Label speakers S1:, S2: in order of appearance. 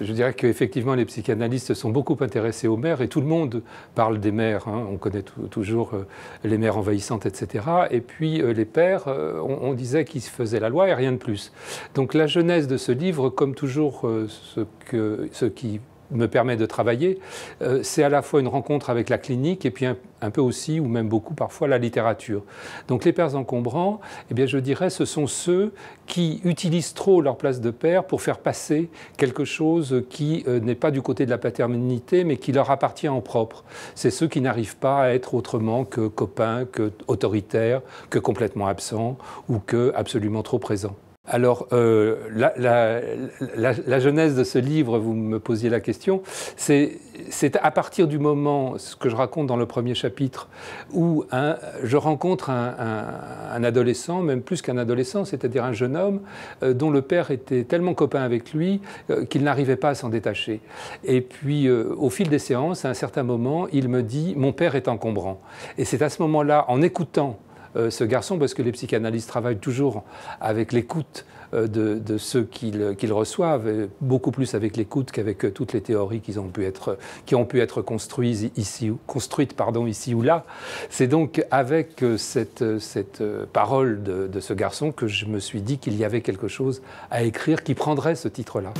S1: Je dirais qu'effectivement, les psychanalystes sont beaucoup intéressés aux mères et tout le monde parle des mères. Hein. On connaît toujours euh, les mères envahissantes, etc. Et puis euh, les pères, euh, on, disait qu'ils faisaient la loi et rien de plus. Donc la genèse de ce livre, comme toujours ce, ce qui me permet de travailler, euh, c'est à la fois une rencontre avec la clinique et puis un, peu aussi, ou même beaucoup parfois, la littérature. Donc les pères encombrants, eh bien, je dirais, ce sont ceux qui utilisent trop leur place de père pour faire passer quelque chose qui euh, n'est pas du côté de la paternité, mais qui leur appartient en propre. C'est ceux qui n'arrivent pas à être autrement que copains, que autoritaires, que complètement absents ou que absolument trop présents. Alors, euh, la, la, genèse de ce livre, vous me posiez la question, c'est à partir du moment, ce que je raconte dans le premier chapitre, où je rencontre un, adolescent, même plus qu'un adolescent, c'est-à-dire un jeune homme, euh, dont le père était tellement copain avec lui euh, qu'il n'arrivait pas à s'en détacher. Et puis, au fil des séances, à un certain moment, il me dit, mon père est encombrant. Et c'est à ce moment-là, en écoutant euh, ce garçon, parce que les psychanalystes travaillent toujours avec l'écoute euh, de, ceux qu'ils reçoivent, beaucoup plus avec l'écoute qu'avec euh, toutes les théories qui ont pu être, qui ont pu être construites, ici, construites pardon, ici ou là. C'est donc avec cette, cette parole de ce garçon que je me suis dit qu'il y avait quelque chose à écrire qui prendrait ce titre-là.